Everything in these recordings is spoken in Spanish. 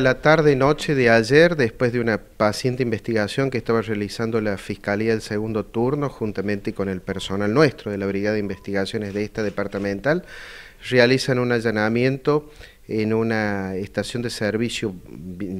la tarde noche de ayer, después de una paciente investigación que estaba realizando la Fiscalía del segundo turno, juntamente con el personal nuestro de la Brigada de Investigaciones de esta departamental, realizan un allanamiento en una estación de servicio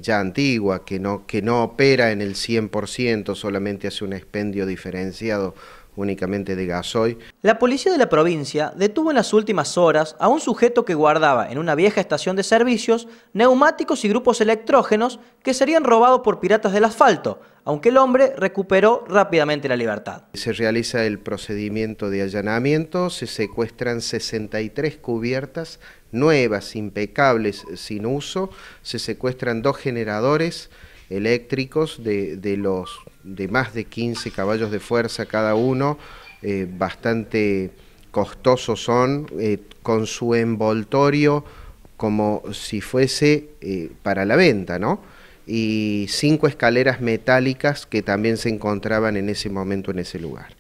ya antigua, que no, que no opera en el 100%, solamente hace un expendio diferenciado únicamente de gasoil. La policía de la provincia detuvo en las últimas horas a un sujeto que guardaba en una vieja estación de servicios neumáticos y grupos electrógenos que serían robados por piratas del asfalto, aunque el hombre recuperó rápidamente la libertad. Se realiza el procedimiento de allanamiento, se secuestran 63 cubiertas nuevas, impecables, sin uso, se secuestran dos generadores, eléctricos de, los de más de 15 caballos de fuerza cada uno, eh, bastante costosos son, eh, con su envoltorio como si fuese eh, para la venta, ¿no? Y cinco escaleras metálicas que también se encontraban en ese momento en ese lugar.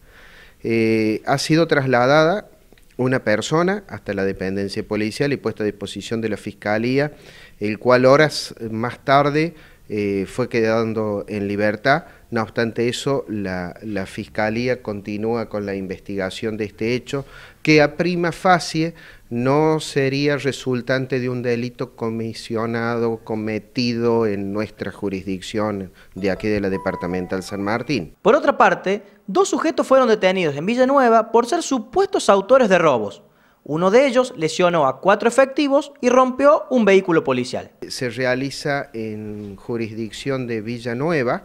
ha sido trasladada una persona hasta la dependencia policial y puesta a disposición de la fiscalía, el cual horas más tarde eh, fue quedando en libertad. No obstante eso, la, la, Fiscalía continúa con la investigación de este hecho, que a prima facie no sería resultante de un delito comisionado, cometido en nuestra jurisdicción de aquí de la Departamental San Martín. Por otra parte, dos sujetos fueron detenidos en Villanueva por ser supuestos autores de robos. Uno de ellos lesionó a cuatro efectivos y rompió un vehículo policial se realiza en jurisdicción de Villanueva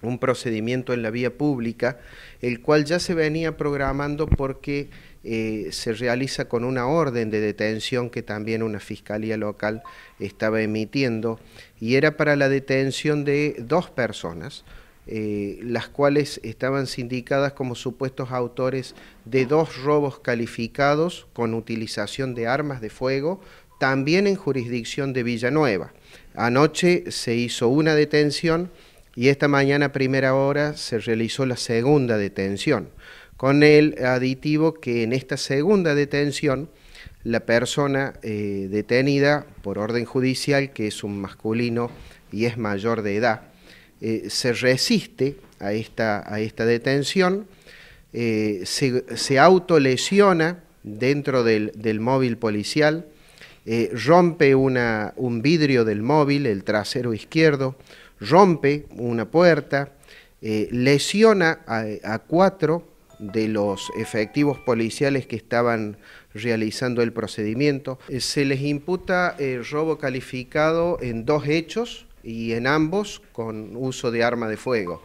un procedimiento en la vía pública, el cual ya se venía programando porque eh, se realiza con una orden de detención que también una fiscalía local estaba emitiendo, y era para la detención de dos personas, eh, las cuales estaban sindicadas como supuestos autores de dos robos calificados con utilización de armas de fuego también en jurisdicción de Villanueva. Anoche se hizo una detención y esta mañana a primera hora se realizó la segunda detención, con el aditivo que en esta segunda detención la persona eh, detenida por orden judicial, que es un masculino y es mayor de edad, eh, se resiste a esta, a esta detención, eh, se, autolesiona dentro del, del móvil policial, eh, rompe un vidrio del móvil, el trasero izquierdo, rompe una puerta, eh, lesiona a, a cuatro de los efectivos policiales que estaban realizando el procedimiento. Eh, se les imputa el robo calificado en dos hechos y en ambos con uso de arma de fuego.